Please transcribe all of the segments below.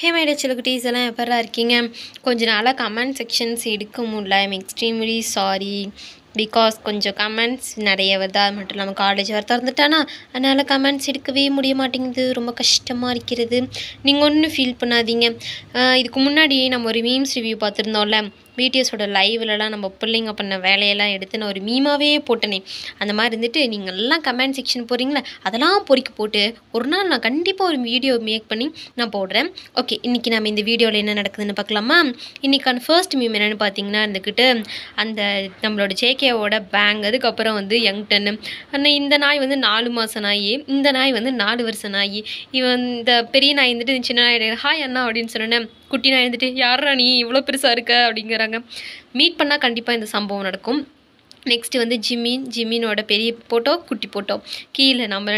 ஹே மைட சிலக்குட்டீஸ் எல்லாம் எப்படா இருக்கீங்க கொஞ்ச நாளாக கமெண்ட் செக்ஷன்ஸ் எடுக்க முடியல ஐம் எக்ஸ்ட்ரீம்லி சாரி பிகாஸ் கொஞ்சம் கமெண்ட்ஸ் நிறைய வருது அது மட்டும் இல்லாமல் காலேஜ் வர திறந்துட்டானா அதனால் கமெண்ட்ஸ் எடுக்கவே முடிய மாட்டேங்குது ரொம்ப கஷ்டமாக இருக்கிறது நீங்கள் ஒன்றும் ஃபீல் பண்ணாதீங்க இதுக்கு முன்னாடி நம்ம ஒரு மீம்ஸ் ரிவ்யூ பார்த்துருந்தோம்ல பிடிஎஸோட லைவ்லலாம் நம்ம பிள்ளைங்க பண்ண வேலையெல்லாம் எடுத்து நான் ஒரு மீமாவே போட்டேனே அந்த மாதிரி இருந்துட்டு நீங்கள் எல்லாம் கமெண்ட் செக்ஷன் போகிறீங்களே அதெல்லாம் பொறிக்க போட்டு ஒரு நாள் நான் கண்டிப்பாக ஒரு வீடியோ மேக் பண்ணி நான் போடுறேன் ஓகே இன்றைக்கி நம்ம இந்த வீடியோவில் என்ன நடக்குதுன்னு பார்க்கலாமா இன்றைக்கான ஃபர்ஸ்ட் மீம் என்னென்னு பார்த்தீங்கன்னா இருந்துக்கிட்டு அந்த நம்மளோட ஜேகேவோட பேங்க் அதுக்கப்புறம் வந்து யங்டன் ஆனால் இந்த நாய் வந்து நாலு மாதம் நாய் இந்த நாய் வந்து நாலு வருஷம் நாய் இவன் இந்த பெரிய நாய் வந்துட்டு சின்ன நாய் ஹாய் அண்ணா அப்படின்னு சொன்னேன் குட்டி நான் இருந்துட்டு யாரா நீ இவ்வளோ பெருசாக இருக்க அப்படிங்கிறாங்க மீட் பண்ணால் கண்டிப்பாக இந்த சம்பவம் நடக்கும் நெக்ஸ்ட்டு வந்து ஜிம்மின் ஜிம்மினோட பெரிய போட்டோ குட்டி போட்டோ கீழே நம்ம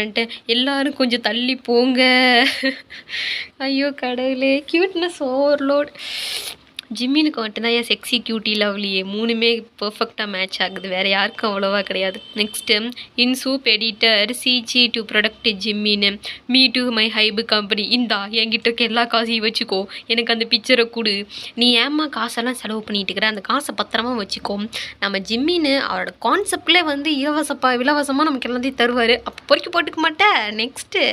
எல்லோரும் கொஞ்சம் தள்ளி போங்க ஐயோ கடவுளே க்யூட்னஸ் ஓவர்லோட் ஜிம்மினுக்கு மட்டும்தான் ஏன் செக்ஸி கியூட்டி லவ்லியே மூணுமே பர்ஃபெக்டாக மேட்ச் ஆகுது வேறு யாருக்கும் அவ்வளோவா கிடையாது next in soup editor CG to product ஜிம்மின்னு me to my Hybe company இந்தா என்கிட்ட இருக்க எல்லா காசையும் வச்சுக்கோ எனக்கு அந்த பிக்சரை கொடு நீ ஏம்மா காசெல்லாம் செலவு பண்ணிட்டு இருக்கிற அந்த காசை பத்திரமா வச்சுக்கோ நம்ம ஜிம்மின்னு அவரோட கான்செப்ட்லேயே வந்து இலவசப்பா இலவசமாக நமக்கு எல்லாத்தையும் தருவார் அப்போ பொறிக்க போட்டுக்க மாட்டேன் நெக்ஸ்ட்டு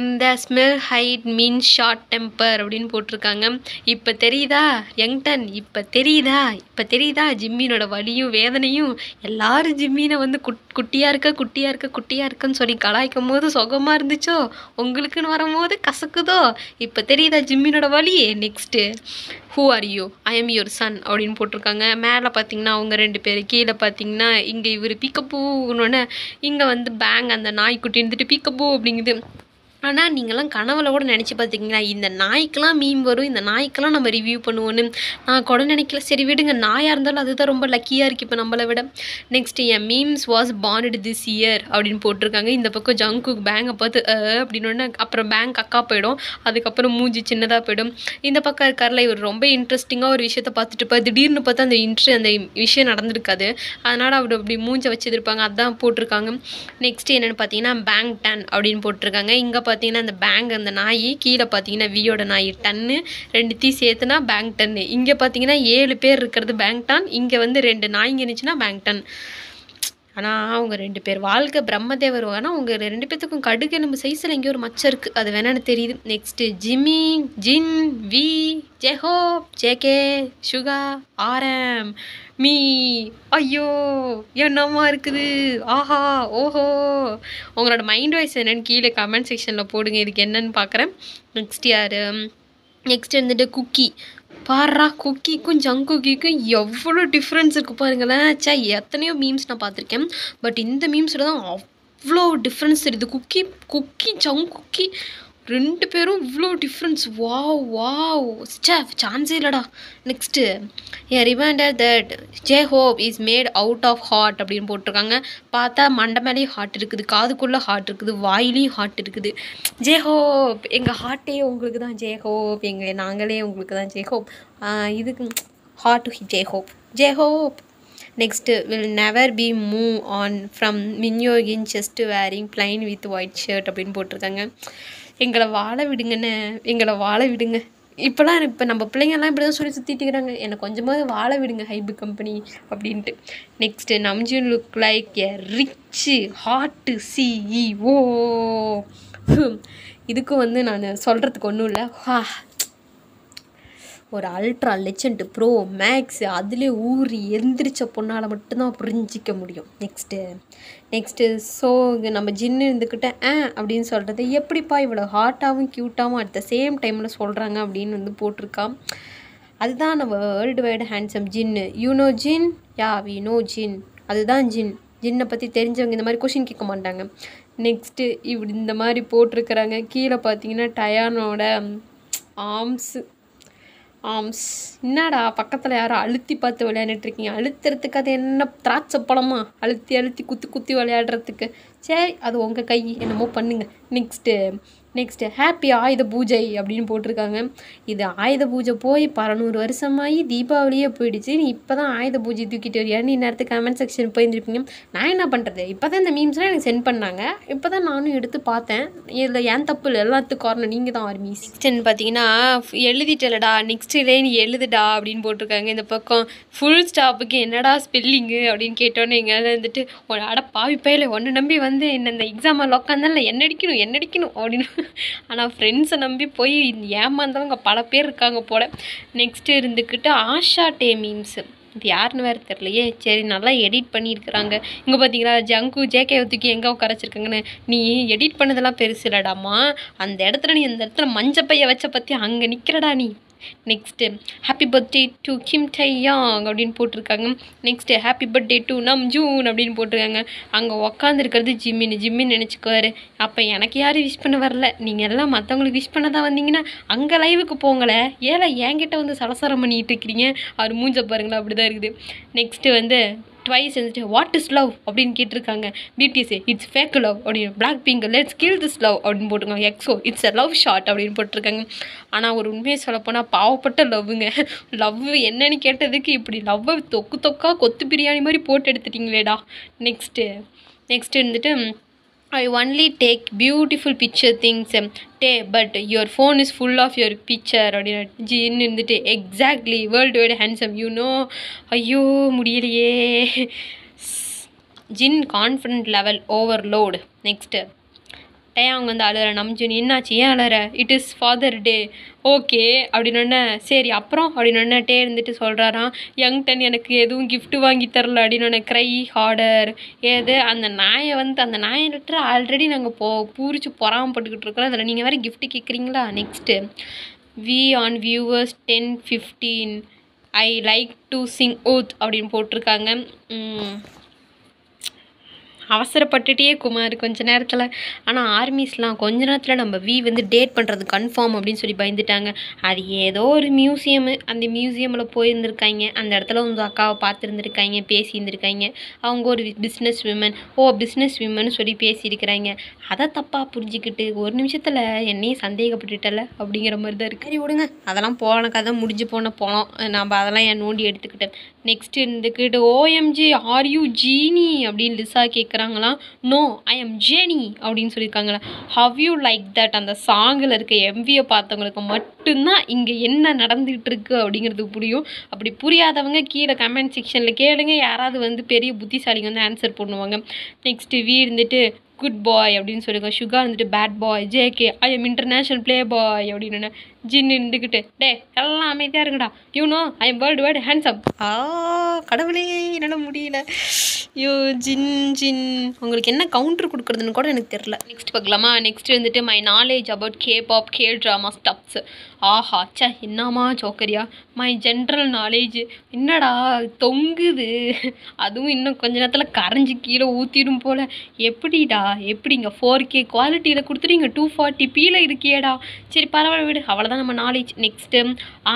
இந்த smell hide mean short temper அப்படின்னு போட்டிருக்காங்க இப்போ தெரியுதா யங்டன் இப்போ தெரியுதா இப்போ தெரியுதா ஜிம்மினோட வலியும் வேதனையும் எல்லாரும் ஜிம்மினை வந்து குட் குட்டியாக இருக்க குட்டியாக இருக்க குட்டியாக இருக்கன்னு சொல்லி கலாய்க்கும் போது சுகமாக இருந்துச்சோ உங்களுக்குன்னு வரும்போது கசக்குதோ இப்போ தெரியுதா ஜிம்மினோட வலி next who are you I am your son அப்படின்னு போட்டிருக்காங்க மேலே பார்த்தீங்கன்னா அவங்க ரெண்டு பேர் கீழே பார்த்தீங்கன்னா இங்கே இவர் பீக்கப்பூன்னொன்னே இங்கே வந்து பேங் அந்த நாய்க்குட்டி இருந்துட்டு பீக்கப்பூ அப்படிங்குது ஆனால் நீங்களாம் கனவுல கூட நினச்சி பார்த்துக்கிங்களா இந்த நாய்க்கெலாம் மீம் வரும் இந்த நாய்க்கெலாம் நம்ம ரிவ்யூ பண்ணுவோன்னு நான் கூட நினைக்கல சரி விடுங்க நாயாக இருந்தாலும் அதுதான் ரொம்ப லக்கியாக இருக்குது இப்போ நம்மளை விட நெக்ஸ்ட் என் memes was banned this year அப்படின்னு போட்டிருக்காங்க இந்த பக்கம் ஜங்குக் பேங்கை பார்த்து அப்படின்னு அப்புறம் பேங்க் அக்கா போயிடும் அதுக்கப்புறம் மூஞ்சி சின்னதாக போயிடும் இந்த பக்கம் இருக்கார்ல இவர் ரொம்ப இன்ட்ரெஸ்டிங்காக ஒரு விஷயத்த பார்த்துட்டு போய் திடீர்னு பார்த்தா அந்த இன்ட்ரி அந்த விஷயம் நடந்திருக்காது அதனால் அவர் அப்படி மூஞ்சை வச்சுருப்பாங்க அதான் போட்டிருக்காங்க நெக்ஸ்ட் என்னென்னு பார்த்தீங்கன்னா பேங்க் டேன் அப்படின்னு போட்டிருக்காங்க இங்கே பார்த்தீங்கன்னா அந்த பேங்க் அந்த நாய் கீழே பார்த்தீங்கன்னா வியோட நாய் டன்னு ரெண்டுத்தையும் சேர்த்துனா பேங்க் டன்னு இங்கே பார்த்தீங்கன்னா ஏழு பேர் இருக்கிறது பேங்க் டான் இங்கே வந்து ரெண்டு நாய்ங்க இருந்துச்சுன்னா பேங்க் டன் ஆனால் அவங்க ரெண்டு பேர் வாழ்க்கை பிரம்மதேவர் ஆனால் அவங்க ரெண்டு பேர்த்துக்கும் கடுகு நம்ம சைஸில் எங்கேயோ ஒரு மச்சம் இருக்குது அது வேணான்னு தெரியுது next Jimmy Jin V Jeho JK Suga RM me ஐயோ என்னம்மா இருக்குது ஆஹா ஓஹோ உங்களோட மைண்ட் வாய்ஸ் என்னென்னு கீழே கமெண்ட் செக்ஷனில் போடுங்க இதுக்கு என்னன்னு பார்க்குறேன் நெக்ஸ்ட் யார் நெக்ஸ்ட் வந்துட்டு குக்கி பாரா குக்கிக்கும் ஜங்க் குக்கிக்கும் எவ்வளோ டிஃப்ரென்ஸ் இருக்குது பாருங்களேன் சே எத்தனையோ மீம்ஸ் நான் பார்த்துருக்கேன் பட் இந்த மீம்ஸில் தான் அவ்வளோ டிஃப்ரென்ஸ் தெரியுது குக்கி குக்கி ஜங்க் குக்கி ரெண்டு பேரும் இவ்வளோ டிஃப்ரென்ஸ் வா வாவ் சே சான்ஸே இல்லைடா next a reminder that J hope is made out of heart அப்படின்னு போட்டிருக்காங்க பார்த்தா மண்டை மேலேயும் ஹார்ட் இருக்குது காதுக்குள்ளே ஹார்ட் இருக்குது வாயிலையும் ஹார்ட் இருக்குது ஜே ஹோப் எங்கள் ஹார்ட்டே உங்களுக்கு தான் ஜே ஹோப் எங்கள் நாங்களே உங்களுக்கு தான் ஜே ஹோப் இதுக்கு heart J hope J hope next will never be move on from மின்யோகின் chest wearing plain with white shirt அப்படின்னு போட்டிருக்காங்க எங்களை வாழ விடுங்கன்னு எங்களை வாழ விடுங்க இப்போலாம் இப்போ நம்ம பிள்ளைங்கள்லாம் இப்படி தான் சொல்லி சுற்றிட்டு இருக்கிறாங்க எனக்கு கொஞ்சமாவது வாழ விடுங்க ஹைபு கம்பெனி அப்படின்ட்டு next Namjoo look like a rich hot CEO இதுக்கும் வந்து நான் சொல்கிறதுக்கு ஒன்றும் இல்லை ஹா ஒரு அல்ட்ரா லெச்சண்ட் ப்ரோ மேக்ஸ் அதிலே ஊறி எந்திரிச்ச பொண்ணால் மட்டும்தான் புரிஞ்சிக்க முடியும் நெக்ஸ்ட்டு நெக்ஸ்ட்டு ஸோ நம்ம ஜின்னு இருந்துக்கிட்ட ஆ அப்படின்னு சொல்கிறது எப்படிப்பா இவ்வளோ ஹாட்டாகவும் க்யூட்டாகவும் அட் த சேம் டைமில் சொல்கிறாங்க அப்படின்னு வந்து போட்டிருக்கா அதுதான் நம்ம வேர்ல்டு வைடு ஹேண்ட்ஸம் ஜின்னு you know Jin yeah we know Jin அதுதான் ஜின் ஜின்னை பற்றி தெரிஞ்சவங்க இந்த மாதிரி கொஷின் கேட்க மாட்டாங்க நெக்ஸ்ட்டு இப்படி இந்த மாதிரி போட்டிருக்கிறாங்க கீழே பார்த்தீங்கன்னா டயானோட ஆர்ம்ஸு ஆம்ஸ் என்னடா பக்கத்தில் யாரும் அழுத்தி பார்த்து விளையாண்டுட்ருக்கீங்க அழுத்துறதுக்கு அது என்ன திராட்சை பழமா அழுத்தி அழுத்தி குத்தி குத்தி விளையாடுறதுக்கு சரி அது உங்கள் கை என்னமோ பண்ணுங்கள் நெக்ஸ்ட்டு நெக்ஸ்ட்டு ஹாப்பி ஆயுத பூஜை அப்படின்னு போட்டிருக்காங்க இது ஆயுத பூஜை போய் பரநூறு வருஷமாகி தீபாவளியே போயிடுச்சு நீ இப்போ தான் ஆயுத பூஜை தூக்கிட்டு நீ நேரத்துக்கு கமெண்ட் செக்ஷன் போயிருந்துருப்பீங்க நான் என்ன பண்ணுறது இப்போ தான் இந்த மீம்ஸ்லாம் எனக்கு சென்ட் பண்ணாங்க இப்போ தான் நானும் எடுத்து பார்த்தேன் இதில் ஏன் தப்பு இல்லை எல்லாத்துக்கும் காரணம் நீங்கள் தான் ஆர்மி நெக்ஸ்ட்னு பார்த்தீங்கன்னா எழுதிட்டலடா நெக்ஸ்ட் நீ எழுதுடா அப்படின்னு போட்டிருக்காங்க இந்த பக்கம் ஃபுல் ஸ்டாப்புக்கு என்னடா ஸ்பெல்லிங்கு அப்படின்னு கேட்டோன்னே எங்கேயாவது வந்துட்டு அட பாவி பயில ஒன்று நம்பி வந்து என்ன இந்த எக்ஸாம் உட்காந்தால என்ன அடிக்கணும் என்ன அடிக்கணும் அப்படின்னு ஆனால் ஃப்ரெண்ட்ஸை நம்பி போய் ஏமாந்தவங்க பல பேர் இருக்காங்க போல் நெக்ஸ்ட்டு இருந்துக்கிட்டு ஆஷா டே மீம்ஸு இது யாருன்னு வேறு தெரிலையே சரி நல்லா எடிட் பண்ணியிருக்கிறாங்க இங்கே பார்த்தீங்களா ஜங்கு ஜேகே தூக்கி எங்கே உட்கார வச்சிருக்கங்கன்னு நீ எடிட் பண்ணதெல்லாம் பெருசு இல்லடாமா அந்த இடத்துல நீ அந்த இடத்துல மஞ்சப்பையை வச்ச பற்றி அங்கே நிற்கிறடா நீ next happy birthday to Kim டையாங் அப்படின்னு போட்டிருக்காங்க next happy birthday to Nam Joon அப்படின்னு போட்டிருக்காங்க அங்கே உக்காந்துருக்கிறது ஜிம்மின்னு ஜிம்மின்னு நினச்சிக்குவாரு அப்போ எனக்கு யாரும் விஷ் பண்ண வரல நீங்கள் எல்லாம் மற்றவங்களுக்கு விஷ் பண்ண தான் வந்தீங்கன்னா அங்கே லைவுக்கு போங்களே ஏழை என்கிட்ட வந்து சலசாரம் பண்ணிகிட்டு இருக்கிறீங்க அவர் மூஞ்ச பாருங்களா அப்படி தான் இருக்குது நெக்ஸ்ட்டு வந்து ட்வைஸ் எழுந்துட்டு வாட் இஸ் லவ் அப்படின்னு கேட்டிருக்காங்க பிடிஎஸ்ஏ இட்ஸ் ஃபேக் லவ் அப்படின்னு Black Pink let's kill this love அப்படின்னு போட்டிருக்காங்க EXO it's a love shot அப்படின்னு போட்டிருக்காங்க ஆனால் ஒரு உண்மையை சொல்லப்போனால் பாவப்பட்ட லவ்வுங்க லவ் என்னன்னு கேட்டதுக்கு இப்படி லவ்வை தொக்கு தொக்கா கொத்து பிரியாணி மாதிரி போட்டு எடுத்துட்டிங்களேடா நெக்ஸ்ட்டு நெக்ஸ்ட்டு இருந்துட்டு I only take beautiful picture things டே but your phone is full of your picture அப்படின்னு ஜின்னு இருந்துட்டு exactly world wide handsome you know முடியலையே Jin confident level overload next ஏன் அவங்க வந்து அழுகிற நம்ஜுன் என்னாச்சு ஏன் அழுகிற it is father day okay அப்படின்னொன்னே சரி அப்புறம் அப்படின்னொன்னே டே இருந்துட்டு சொல்கிறாராம் யங்டன் எனக்கு எதுவும் கிஃப்ட்டு வாங்கி தரல அப்படின்னொன்னே க்ரை ஹார்டர் ஏது அந்த நாயை வந்து அந்த நாயை லிட்டர் ஆல்ரெடி நாங்கள் போ பூரிச்சு பொறாமப்பட்டுக்கிட்டு இருக்கிறோம் அதில் நீங்கள் வேறு கிஃப்ட்டு கேட்குறீங்களா next V on viewers ten fifteen I like to sing oath அப்படின்னு போட்டிருக்காங்க அவசரப்பட்டுட்டே குமார் கொஞ்ச நேரத்தில் ஆனால் ஆர்மிஸ்லாம் கொஞ்ச நேரத்தில் நம்ம வி வந்து டேட் பண்ணுறது கன்ஃபார்ம் அப்படின்னு சொல்லி பயந்துட்டாங்க அது ஏதோ ஒரு மியூசியமு அந்த மியூசியமில் போயிருந்துருக்காங்க அந்த இடத்துல வந்து அக்காவை பார்த்துருந்துருக்காங்க பேசியிருந்துருக்காங்க அவங்க ஒரு business women oh business women சொல்லி பேசியிருக்கிறாங்க அதை தப்பாக புரிஞ்சுக்கிட்டு ஒரு நிமிஷத்தில் என்னையும் சந்தேகப்பட்டுட்டல அப்படிங்கிற மாதிரி தான் இருக்கு சரி விடுங்க அதெல்லாம் போன கதை முடிஞ்சு போன போனோம் நம்ம அதெல்லாம் என் நோண்டி எடுத்துக்கிட்டேன் நெக்ஸ்ட் இருந்துக்கிட்டு ஓஎம்ஜி ஆர்யூ ஜீனி அப்படின்னு லிசா கேட்க கேட்குறாங்களாம் நோ ஐ எம் ஜேனி அப்படின்னு சொல்லியிருக்காங்களா ஹவ் யூ லைக் தட் அந்த சாங்கில் இருக்க எம்வியை பார்த்தவங்களுக்கு மட்டும்தான் இங்கே என்ன நடந்துகிட்டு இருக்கு அப்படிங்கிறது புரியும் அப்படி புரியாதவங்க கீழே கமெண்ட் செக்ஷனில் கேளுங்க யாராவது வந்து பெரிய புத்திசாலிங்க வந்து ஆன்சர் பண்ணுவாங்க நெக்ஸ்ட்டு வீ இருந்துட்டு குட் பாய் அப்படின்னு சொல்லியிருக்கோம் சுகா இருந்துட்டு bad boy JK I am international play boy அப்படின்னு ஜின்னு இருந்துக்கிட்டு டே எல்லாம் அமைதியாக இருக்குடா you know I am world world handsome ஆ கடவுளே என்னால் முடியல ஐயோ ஜின் ஜின் உங்களுக்கு என்ன கவுண்டர் கொடுக்குறதுன்னு கூட எனக்கு தெரில நெக்ஸ்ட் பார்க்கலாமா நெக்ஸ்ட் வந்துட்டு my knowledge about K pop K drama stuffs ஆஹா சே என்னம்மா ஜோக்கரியா மை ஜென்ரல் நாலேஜ் என்னடா தொங்குது அதுவும் இன்னும் கொஞ்ச நேரத்தில் கரைஞ்சி கீழே ஊற்றிடும் போல் எப்படிடா எப்படிங்க ஃபோர் கே குவாலிட்டியில் கொடுத்துட்டு இங்கே டூ ஃபார்ட்டி பியில் இருக்கியேடா சரி பரவாயில்ல விடு அவ்வளோதான் தான் நம்ம knowledge next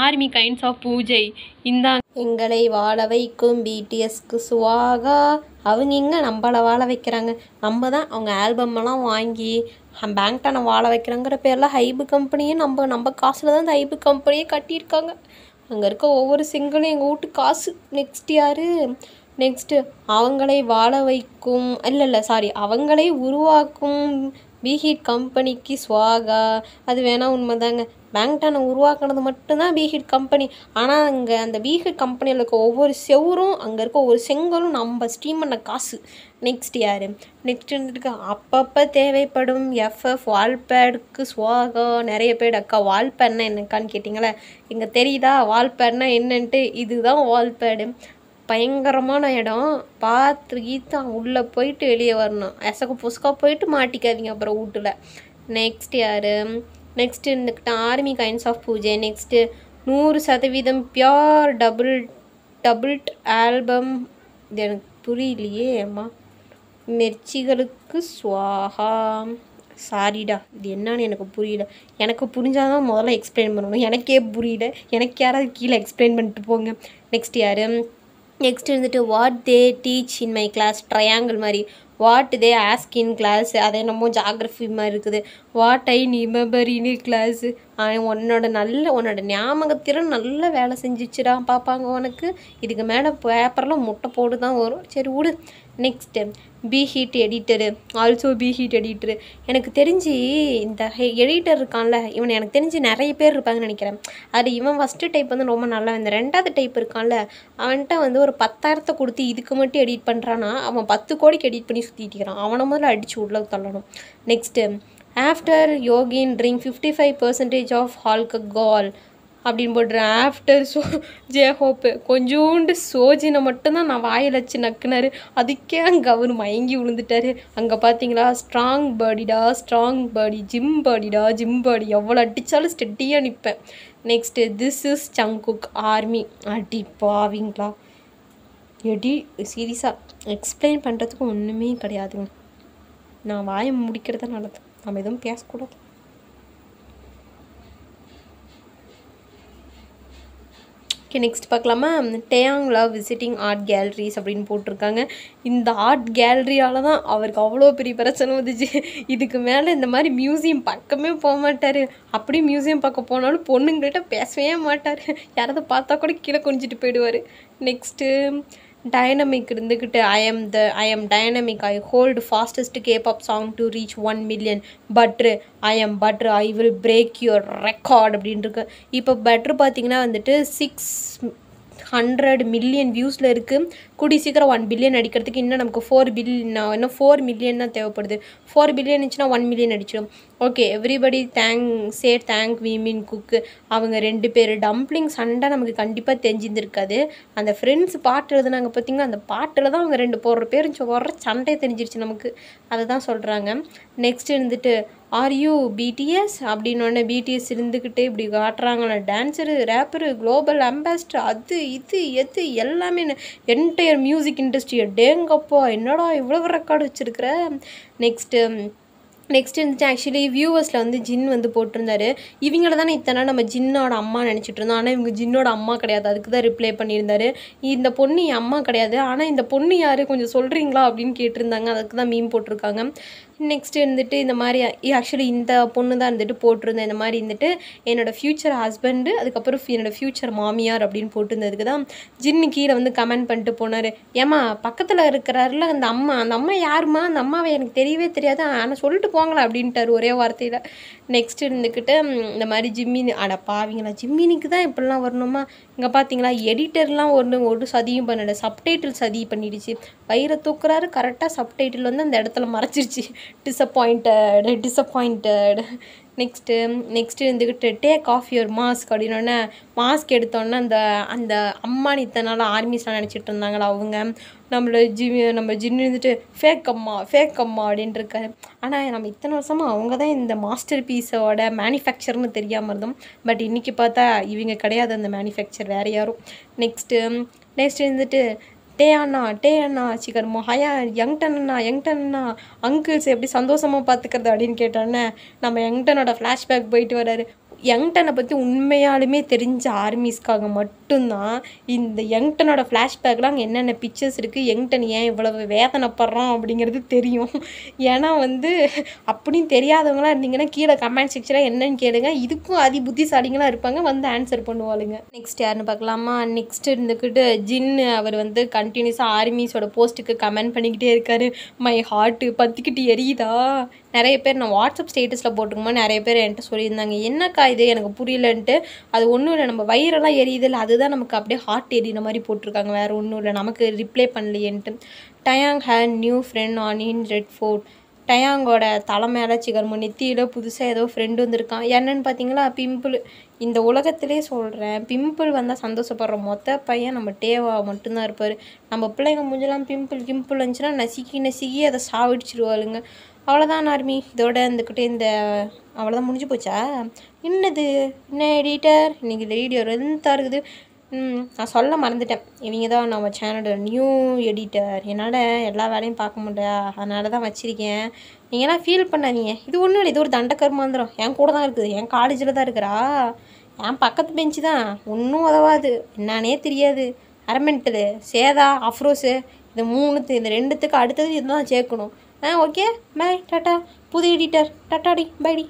army kinds of பூஜை இந்த எங்களை வாழ வைக்கும் பிடிஎஸ்க்கு சுவாகா அவங்க இங்கே நம்மளை வாழ வைக்கிறாங்க நம்ம தான் அவங்க ஆல்பமெல்லாம் வாங்கி பேங்க்டை நான் வாழ வைக்கிறாங்கிற பேரில் ஹைபு கம்பெனியே நம்ம நம்ம காசில் தான் இந்த ஹைபு கம்பெனியே கட்டியிருக்காங்க அங்கே இருக்க ஒவ்வொரு சிங்கிளும் எங்கள் வீட்டு காசு நெக்ஸ்ட் யார் நெக்ஸ்ட்டு அவங்களை வாழ வைக்கும் இல்லை இல்லை சாரி அவங்களை உருவாக்கும் பிஹிட் கம்பெனிக்கு சுவாகா அது வேணால் உண்மைதாங்க பேங்க்டானை உருவாக்குனது மட்டும்தான் பீஹிட் கம்பெனி ஆனால் அங்கே அந்த பீஹிட் கம்பெனியில் இருக்க ஒவ்வொரு செவரும் அங்கே இருக்க ஒவ்வொரு செங்கலும் நம்ம ஸ்டீம் பண்ண காசு நெக்ஸ்ட் யார் நெக்ஸ்ட் இருக்க அப்பப்போ தேவைப்படும் எஃப்எஃப் வால்பேடுக்கு சுவாகம் நிறைய பேர் அக்கா பேட்னா என்னக்கான்னு கேட்டிங்களே இங்கே தெரியுதா பேட்னா என்னன்ட்டு இதுதான் வால்பேடு பயங்கரமான இடம் பார்த்து கீத்து உள்ளே போயிட்டு வெளியே வரணும் எசக்க புசுக்கா போயிட்டு மாட்டிக்காதீங்க அப்புறம் வீட்டில் நெக்ஸ்ட் யார் நெக்ஸ்ட்டு இருந்துக்கிட்ட ஆர்மி கைண்ட்ஸ் ஆஃப் பூஜை நெக்ஸ்ட்டு நூறு சதவீதம் பியோர் டபுள் டபுள் ஆல்பம் இது எனக்கு புரியலையே அம்மா மெர்ச்சிகளுக்கு சுவாகா சாரிடா இது என்னன்னு எனக்கு புரியல எனக்கு புரிஞ்சாதான் முதல்ல எக்ஸ்பிளைன் பண்ணணும் எனக்கே புரியல எனக்கு யாராவது கீழே எக்ஸ்பிளைன் பண்ணிட்டு போங்க நெக்ஸ்ட் யார் நெக்ஸ்ட் வந்துட்டு what they teach in my class triangle மாதிரி வாட் இதே ஆஸ்கின் கிளாஸ் அதே என்னமோ ஜாகிரஃபி மாதிரி இருக்குது வாட் ஐ நிமபர் இனி கிளாஸு உன்னோட நல்ல உன்னோட ஞாபகத்திறன் நல்லா வேலை செஞ்சிச்சுடா பார்ப்பாங்க உனக்கு இதுக்கு மேலே பேப்பரில் முட்டை போட்டு தான் வரும் சரி விடு நெக்ஸ்ட்டு பி ஹீட் எடிட்டரு ஆல்சோ பி ஹீட் எடிட்டரு எனக்கு தெரிஞ்சு இந்த எடிட்டர் இருக்கான்ல இவன் எனக்கு தெரிஞ்சு நிறைய பேர் இருப்பாங்கன்னு நினைக்கிறேன் அது இவன் ஃபஸ்ட்டு டைப் வந்து ரொம்ப நல்லா இந்த ரெண்டாவது டைப் இருக்கான்ல அவன்கிட்ட வந்து ஒரு பத்தாயிரத்தை கொடுத்து இதுக்கு மட்டும் எடிட் பண்ணுறான்னா அவன் பத்து கோடிக்கு எடிட் பண்ணி சுற்றிட்டு அவனை முதல்ல அடித்து உள்ளே தள்ளணும் நெக்ஸ்ட்டு ஆஃப்டர் யோகின் drink fifty five percentage of கால் அப்படின்னு போடுற ஆஃப்டர் சோ ஜே ஹோப்பு கொஞ்சோண்டு சோஜினை மட்டும்தான் நான் வாயில் வச்சு நக்குனாரு அதுக்கே அங்கே அவர் மயங்கி விழுந்துட்டாரு அங்கே பார்த்தீங்களா ஸ்ட்ராங் பாடிடா ஸ்ட்ராங் பாடி ஜிம் பாடிடா ஜிம் பாடி எவ்வளோ அடித்தாலும் ஸ்டெட்டியாக நிற்பேன் நெக்ஸ்ட்டு திஸ் இஸ் சங்குக் ஆர்மி அடி பாவிங்களா எடி சீரியஸாக எக்ஸ்பிளைன் பண்ணுறதுக்கு ஒன்றுமே கிடையாதுங்க நான் வாயை முடிக்கிறதா நல்லது நம்ம எதுவும் பேசக்கூடாது ஓகே நெக்ஸ்ட் பார்க்கலாமா Taeyang love visiting art galleries அப்படின்னு போட்டிருக்காங்க இந்த ஆர்ட் கேலரியால் தான் அவருக்கு அவ்வளோ பெரிய பிரச்சனை வந்துச்சு இதுக்கு மேலே இந்த மாதிரி மியூசியம் பக்கமே போக மாட்டார் அப்படியே மியூசியம் பார்க்க போனாலும் பொண்ணுங்கள்கிட்ட பேசவே மாட்டார் யாராவது பார்த்தா கூட கீழே குனிஞ்சிட்டு போயிடுவார் நெக்ஸ்ட்டு டைனமிக் இருந்துக்கிட்டு I am the I am dynamic I hold fastest up song to reach one million butter I am butter I will break your record அப்படின்ட்டுருக்கு இப்போ பட்ரு பார்த்திங்கன்னா வந்துட்டு சிக்ஸ் ஹண்ட்ரட் மில்லியன் வியூஸில் இருக்குது கூடி சீக்கிரம் ஒன் பில்லியன் அடிக்கிறதுக்கு இன்னும் நமக்கு ஃபோர் பில்லியன் இன்னும் ஃபோர் மில்லியன் தான் தேவைப்படுது ஃபோர் பில்லியன் இருந்துச்சுன்னா ஒன் மில்லியன் அடிச்சிடும் okay everybody thank say thank விமின் குக்கு அவங்க ரெண்டு பேர் டம்ப்ளிங் சண்டை நமக்கு கண்டிப்பாக தெரிஞ்சிருந்துருக்காது அந்த ஃப்ரெண்ட்ஸ் பாட்டு எழுதுனாங்க பார்த்திங்கன்னா அந்த பாட்டில் தான் அவங்க ரெண்டு போடுற பேரும் போடுற சண்டை தெரிஞ்சிருச்சு நமக்கு அதை தான் சொல்கிறாங்க நெக்ஸ்ட் இருந்துட்டு ஆர் யூ பிடிஎஸ் அப்படின்னோடனே பிடிஎஸ் இருந்துக்கிட்டே இப்படி காட்டுறாங்கன்னா டான்ஸரு ரேப்பரு குளோபல் அம்பாஸ்டர் அது இது எது எல்லாமே என்ன இயர் மியூசிக் இண்டஸ்ட்ரி டேங்கப்பா என்னடா இவ்வளோ ரெக்கார்டு வச்சுருக்கிற நெக்ஸ்ட்டு நெக்ஸ்ட் இருந்துச்சு ஆக்சுவலி வியூவர்ஸில் வந்து ஜின் வந்து போட்டிருந்தாரு இவங்கள தானே இத்தனை நம்ம ஜின்னோட அம்மா நினச்சிட்டு இருந்தோம் ஆனால் இவங்க ஜின்னோட அம்மா கிடையாது அதுக்கு தான் ரிப்ளை பண்ணியிருந்தாரு இந்த பொண்ணு என் அம்மா கிடையாது ஆனால் இந்த பொண்ணு யார் கொஞ்சம் சொல்கிறீங்களா அப்படின்னு கேட்டிருந்தாங்க அதுக்கு தான் மீன் போட்டிருக்காங்க நெக்ஸ்ட்டு இருந்துட்டு இந்த மாதிரி ஆக்சுவலி இந்த பொண்ணு தான் இருந்துட்டு போட்டிருந்தேன் இந்த மாதிரி இருந்துட்டு என்னோடய ஃப்யூச்சர் ஹஸ்பண்டு அதுக்கப்புறம் என்னோடய ஃப்யூச்சர் மாமியார் அப்படின்னு போட்டிருந்ததுக்கு தான் ஜின்னு கீழே வந்து கமெண்ட் பண்ணிட்டு போனார் ஏம்மா பக்கத்தில் இருக்கிறாருல அந்த அம்மா அந்த அம்மா யாருமா அந்த அம்மாவை எனக்கு தெரியவே தெரியாது ஆனால் சொல்லிட்டு போங்களா அப்படின்ட்டார் ஒரே வார்த்தையில் நெக்ஸ்ட் இருந்துக்கிட்டு இந்த மாதிரி ஜிம்மினு அடப்பா பாவிங்களா ஜிம்மினுக்கு தான் இப்படிலாம் வரணுமா இங்கே பார்த்தீங்களா எடிட்டர்லாம் ஒன்று ஒரு சதியும் பண்ணலை சப்டைட்டில் சதி பண்ணிடுச்சு வயிறை தூக்குறாரு கரெக்டாக சப்டைட்டில் வந்து அந்த இடத்துல மறைச்சிருச்சு டிசப்பாயிண்டட் டிசப்பாயிண்டட் நெக்ஸ்ட்டு நெக்ஸ்ட்டு இருந்துக்கிட்டு டேக் ஆஃப் யுவர் மாஸ்க் அப்படின்னோடனே மாஸ்க் எடுத்தோன்னே அந்த அந்த அம்மா நித்தனால ஆர்மிஸ்லாம் நினச்சிட்டு இருந்தாங்களா அவங்க நம்மளை ஜி நம்ம ஜின்னு இருந்துட்டு ஃபேக் அம்மா ஃபேக் அம்மா அப்படின்ட்டு இருக்காரு ஆனால் நம்ம இத்தனை வருஷமாக அவங்க தான் இந்த மாஸ்டர் பீஸோட மேனுஃபேக்சர்னு தெரியாமல் இருந்தோம் பட் இன்றைக்கி பார்த்தா இவங்க கிடையாது அந்த மேனுஃபேக்சர் வேறு யாரும் நெக்ஸ்ட்டு நெக்ஸ்ட் இருந்துட்டு டே அண்ணா டே அண்ணா சிகர்மோ ஹயா யங்டன் அண்ணா யங்டன் அண்ணா அங்கிள்ஸ் எப்படி சந்தோஷமாக பார்த்துக்கிறது அப்படின்னு கேட்டோன்னே நம்ம யங்டனோட ஃப்ளாஷ்பேக் போயிட்டு வர்றாரு யங்டனை பற்றி உண்மையாலுமே தெரிஞ்ச ஆர்மிஸ்க்காக மட்டும் மட்டும்தான் இந்த யங்டனோட ஃப்ளாஷ்பேக்கில் அங்கே என்னென்ன பிக்சர்ஸ் இருக்குது யங்டன் ஏன் இவ்வளவு வேதனைப்படுறோம் அப்படிங்கிறது தெரியும் ஏன்னா வந்து அப்படின்னு தெரியாதவங்களாம் இருந்தீங்கன்னா கீழே கமெண்ட் செக்ஷனில் என்னன்னு கேளுங்க இதுக்கும் அதி புத்திசாலிங்களாம் இருப்பாங்க வந்து ஆன்சர் பண்ணுவாளுங்க நெக்ஸ்ட் யாருன்னு பார்க்கலாமா நெக்ஸ்ட் இருந்துக்கிட்டு ஜின்னு அவர் வந்து கண்டினியூஸாக ஆர்மிஸோட போஸ்ட்டுக்கு கமெண்ட் பண்ணிக்கிட்டே இருக்காரு மை ஹார்ட்டு பற்றிக்கிட்டு எரியுதா நிறைய பேர் நான் வாட்ஸ்அப் ஸ்டேட்டஸில் போட்டுக்கும்போது நிறைய பேர் என்கிட்ட சொல்லியிருந்தாங்க என்னக்கா இது எனக்கு புரியலன்ட்டு அது ஒன்றும் இல்லை நம்ம வயிறெல்லாம் இல்லை அது தான் நமக்கு அப்படியே ஹார்ட் எரியின மாதிரி போட்டிருக்காங்க வேறு ஒன்றும் இல்லை நமக்கு ரிப்ளை பண்ணலையேன்ட்டு Taeyang hand new friend on in Red Fort டயாங்கோட தலை மேலே சிகர்மோ நெத்தியில் புதுசாக ஏதோ ஃப்ரெண்டு வந்திருக்கான் என்னன்னு பார்த்தீங்களா பிம்பிள் இந்த உலகத்திலே சொல்கிறேன் பிம்பிள் வந்தால் சந்தோஷப்படுற மொத்த பையன் நம்ம டேவா மட்டும்தான் இருப்பார் நம்ம பிள்ளைங்க முடிஞ்செல்லாம் பிம்பிள் கிம்பிள் இருந்துச்சுன்னா நசுக்கி நசுக்கி அதை சாவிடிச்சிருவாளுங்க அவ்வளோதான் ஆர்மி இதோட இருந்துக்கிட்டே இந்த அவ்வளோதான் முடிஞ்சு போச்சா என்னது என்ன எடிட்டர் இன்றைக்கி இந்த வீடியோ ரெந்தாக இருக்குது நான் சொல்ல மறந்துட்டேன் இவங்க தான் நம்ம சேனலோட நியூ எடிட்டர் என்னால் எல்லா வேலையும் பார்க்க முடியா அதனால தான் வச்சுருக்கேன் நீங்கள்லாம் ஃபீல் பண்ணாதீங்க இது ஒன்றும் இல்லை இது ஒரு வந்துடும் என் கூட தான் இருக்குது என் காலேஜில் தான் இருக்கிறா என் பக்கத்து பெஞ்சு தான் ஒன்றும் உதவாது என்னானே தெரியாது அரமெண்ட்டு சேதா அஃப்ரோஸு இது மூணுத்து இந்த ரெண்டுத்துக்கு அடுத்தது இதுதான் சேர்க்கணும் ஆ ஓகே பாய் டாட்டா புது எடிட்டர் டாட்டாடி பைடி